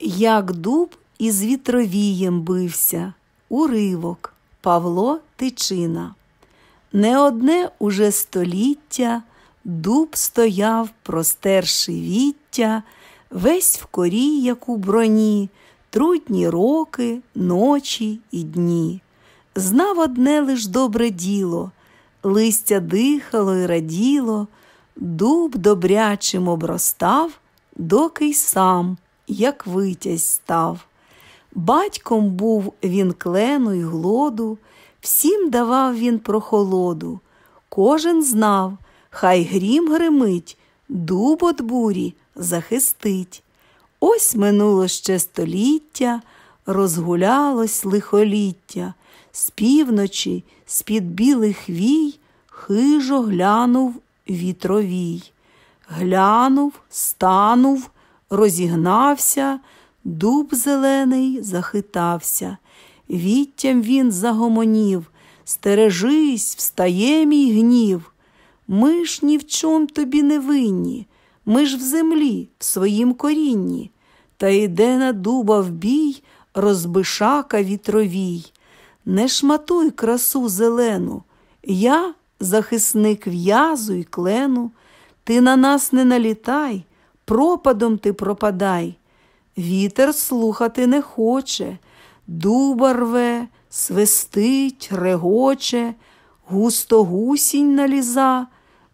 Як дуб із вітровієм бився, уривок Павло Тичина. Не одне уже століття дуб стояв, простерши віття, весь в корі, як у броні, трудні роки, ночі і дні. Знав одне лиш добре діло, листя дихало й раділо, дуб добрячим обростав, доки й сам як витязь став. Батьком був він клену й глоду, всім давав він прохолоду. Кожен знав, хай грім гримить, дуб от бурі захистить. Ось минуло ще століття, розгулялось лихоліття. З півночі, з під білих вій, хижо глянув вітровій. Глянув, станув, розігнався, дуб зелений захитався, віттям він загомонів. Стережись, встає мій гнів. Ми ж ні в чом тобі не винні, ми ж в землі, в своїм корінні, та йде на дуба в бій, розбишака вітровій. Не шматуй красу зелену, я захисник в'язу й клену, ти на нас не налітай пропадом ти пропадай. Вітер слухати не хоче, дуба рве, свистить, регоче, густо гусінь наліза,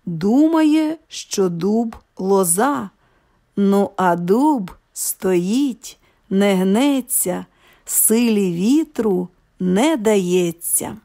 думає, що дуб лоза. Ну, а дуб стоїть, не гнеться, силі вітру не дається.